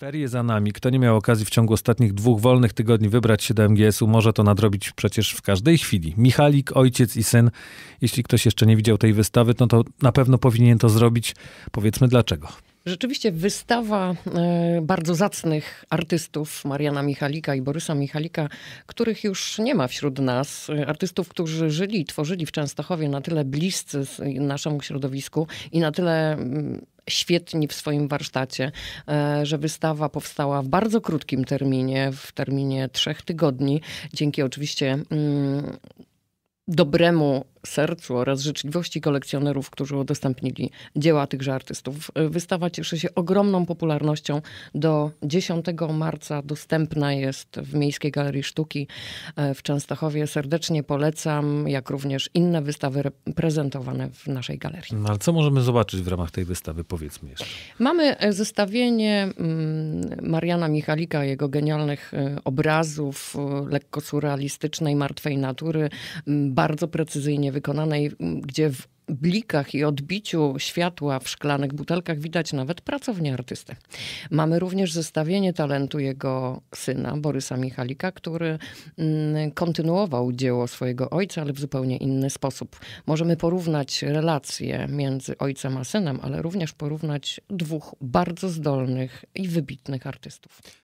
Ferie za nami. Kto nie miał okazji w ciągu ostatnich dwóch wolnych tygodni wybrać się do MGS-u, może to nadrobić przecież w każdej chwili. Michalik, ojciec i syn. Jeśli ktoś jeszcze nie widział tej wystawy, no to na pewno powinien to zrobić. Powiedzmy dlaczego. Rzeczywiście wystawa e, bardzo zacnych artystów Mariana Michalika i Borysa Michalika, których już nie ma wśród nas, e, artystów, którzy żyli i tworzyli w Częstochowie na tyle bliscy naszemu środowisku i na tyle mm, świetni w swoim warsztacie, e, że wystawa powstała w bardzo krótkim terminie, w terminie trzech tygodni, dzięki oczywiście mm, dobremu sercu oraz życzliwości kolekcjonerów, którzy udostępnili dzieła tychże artystów. Wystawa cieszy się ogromną popularnością. Do 10 marca dostępna jest w Miejskiej Galerii Sztuki e, w Częstochowie. Serdecznie polecam, jak również inne wystawy prezentowane w naszej galerii. No, ale co możemy zobaczyć w ramach tej wystawy, powiedzmy jeszcze? Mamy e, zestawienie mm, Mariana Michalika, jego genialnych e, obrazów, lekko surrealistycznej, martwej natury, bardzo precyzyjnie pięknie wykonanej, mm, gdzie w blikach i odbiciu światła w szklanych butelkach widać nawet pracownię artysty. Mamy również zestawienie talentu jego syna, Borysa Michalika, który mm, kontynuował dzieło swojego ojca, ale w zupełnie inny sposób. Możemy porównać relacje między ojcem a synem, ale również porównać dwóch bardzo zdolnych i wybitnych artystów.